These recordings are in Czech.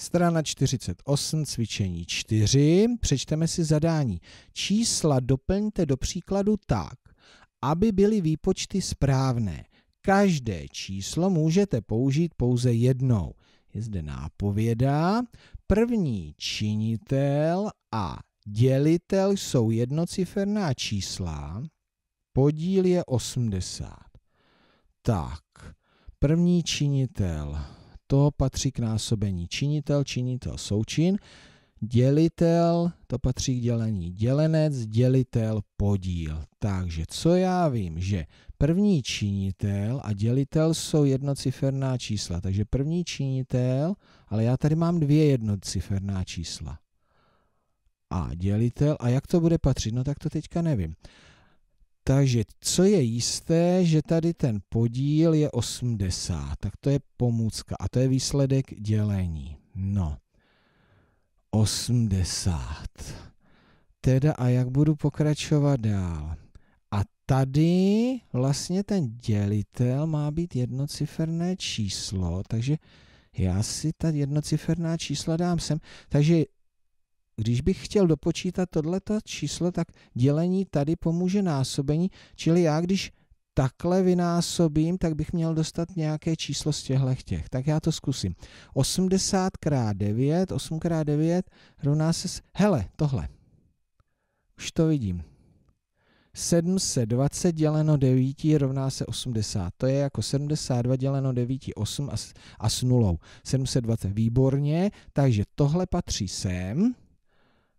Strana 48, cvičení 4. Přečteme si zadání. Čísla doplňte do příkladu tak, aby byly výpočty správné. Každé číslo můžete použít pouze jednou. Je zde nápověda. První činitel a dělitel jsou jednociferná čísla. Podíl je 80. Tak, první činitel to patří k násobení. Činitel, činitel, součin. Dělitel, to patří k dělení. Dělenec, dělitel, podíl. Takže co já vím, že první činitel a dělitel jsou jednociferná čísla. Takže první činitel, ale já tady mám dvě jednociferná čísla. A dělitel, a jak to bude patřit? No tak to teďka nevím. Takže co je jisté, že tady ten podíl je 80, tak to je pomůcka a to je výsledek dělení. No, 80. Teda a jak budu pokračovat dál? A tady vlastně ten dělitel má být jednociferné číslo, takže já si ta jednociferná čísla dám sem. Takže když bych chtěl dopočítat tohleto číslo, tak dělení tady pomůže násobení, čili já když takhle vynásobím, tak bych měl dostat nějaké číslo z těchto těch. Tak já to zkusím. 80 x 9, 8 x 9 rovná se... S... Hele, tohle. Už to vidím. 720 děleno 9 rovná se 80. To je jako 72 děleno 9, 8 a s, a s nulou. 720, výborně. Takže tohle patří sem.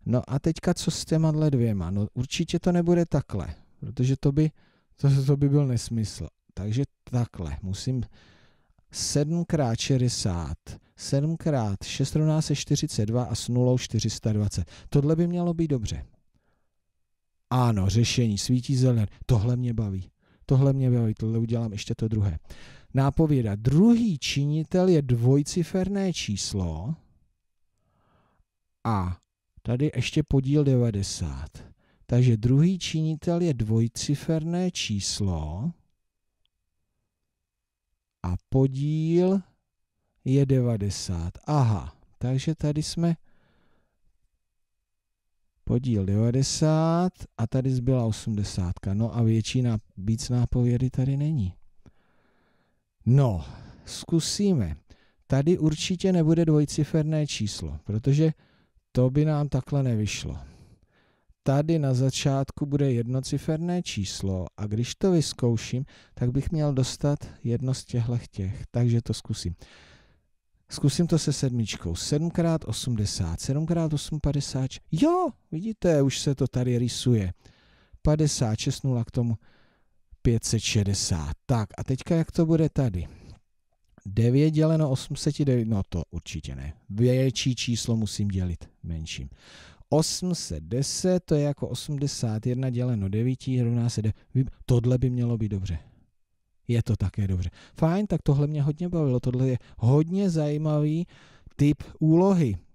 No a teďka co s těma dvěma? No určitě to nebude takhle, protože to by, to, to by byl nesmysl. Takže takhle, musím 7 x 60, 7 x 6 rovná se 42 a s nulou 420. Tohle by mělo být dobře. Ano, řešení, svítí zelen, tohle mě baví. Tohle mě baví, tohle udělám ještě to druhé. Nápověda. Druhý činitel je dvojciferné číslo a Tady ještě podíl 90. Takže druhý činitel je dvojciferné číslo a podíl je 90. Aha, takže tady jsme podíl 90 a tady zbyla 80. No a většina víc nápovědy tady není. No, zkusíme. Tady určitě nebude dvojciferné číslo, protože to by nám takhle nevyšlo. Tady na začátku bude jednociferné číslo a když to vyzkouším, tak bych měl dostat jedno z těchto těch, takže to zkusím. Zkusím to se sedmičkou. 7x80, 7x8, 50. Jo, vidíte, už se to tady rysuje. 56, 0 k tomu 560. Tak a teďka jak to bude tady? 9 děleno 809, no to určitě ne. Větší číslo musím dělit menším. 810, to je jako 81 děleno 9, rovná se 9. Tohle by mělo být dobře. Je to také dobře. Fajn, tak tohle mě hodně bavilo. Tohle je hodně zajímavý typ úlohy.